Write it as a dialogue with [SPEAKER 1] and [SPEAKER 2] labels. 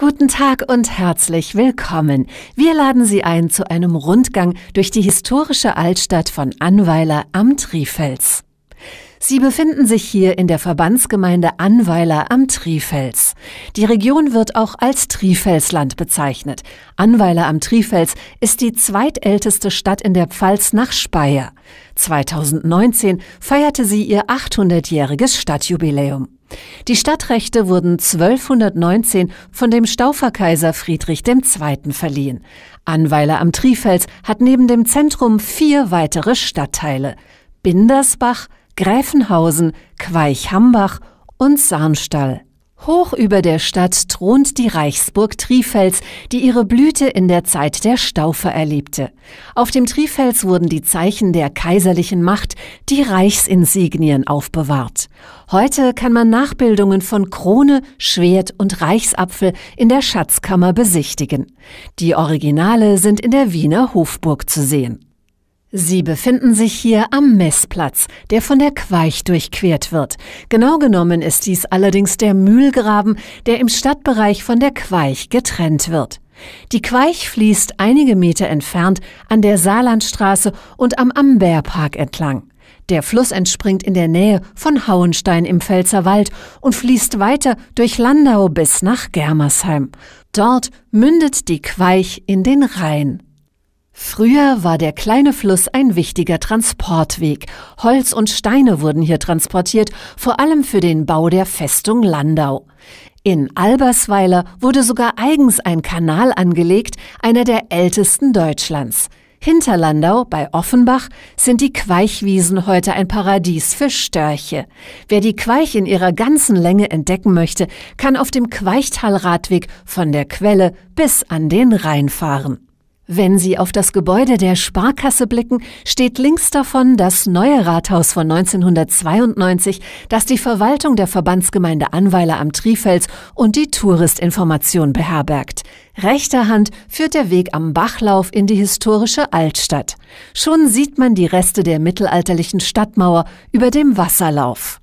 [SPEAKER 1] Guten Tag und herzlich willkommen. Wir laden Sie ein zu einem Rundgang durch die historische Altstadt von Anweiler am Trifels. Sie befinden sich hier in der Verbandsgemeinde Anweiler am Trifels. Die Region wird auch als Trifelsland bezeichnet. Anweiler am Trifels ist die zweitälteste Stadt in der Pfalz nach Speyer. 2019 feierte sie ihr 800-jähriges Stadtjubiläum. Die Stadtrechte wurden 1219 von dem Stauferkaiser Friedrich II. verliehen. Anweiler am Trifels hat neben dem Zentrum vier weitere Stadtteile. Bindersbach, Gräfenhausen, Queichhambach und Sarnstall. Hoch über der Stadt thront die Reichsburg Trifels, die ihre Blüte in der Zeit der Staufer erlebte. Auf dem Trifels wurden die Zeichen der kaiserlichen Macht, die Reichsinsignien, aufbewahrt. Heute kann man Nachbildungen von Krone, Schwert und Reichsapfel in der Schatzkammer besichtigen. Die Originale sind in der Wiener Hofburg zu sehen. Sie befinden sich hier am Messplatz, der von der Queich durchquert wird. Genau genommen ist dies allerdings der Mühlgraben, der im Stadtbereich von der Queich getrennt wird. Die Queich fließt einige Meter entfernt an der Saarlandstraße und am Amberpark entlang. Der Fluss entspringt in der Nähe von Hauenstein im Pfälzerwald und fließt weiter durch Landau bis nach Germersheim. Dort mündet die Queich in den Rhein. Früher war der kleine Fluss ein wichtiger Transportweg. Holz und Steine wurden hier transportiert, vor allem für den Bau der Festung Landau. In Albersweiler wurde sogar eigens ein Kanal angelegt, einer der ältesten Deutschlands. Hinter Landau bei Offenbach sind die Queichwiesen heute ein Paradies für Störche. Wer die Queich in ihrer ganzen Länge entdecken möchte, kann auf dem Queichtalradweg von der Quelle bis an den Rhein fahren. Wenn Sie auf das Gebäude der Sparkasse blicken, steht links davon das neue Rathaus von 1992, das die Verwaltung der Verbandsgemeinde Anweiler am Trifels und die Touristinformation beherbergt. Rechter Hand führt der Weg am Bachlauf in die historische Altstadt. Schon sieht man die Reste der mittelalterlichen Stadtmauer über dem Wasserlauf.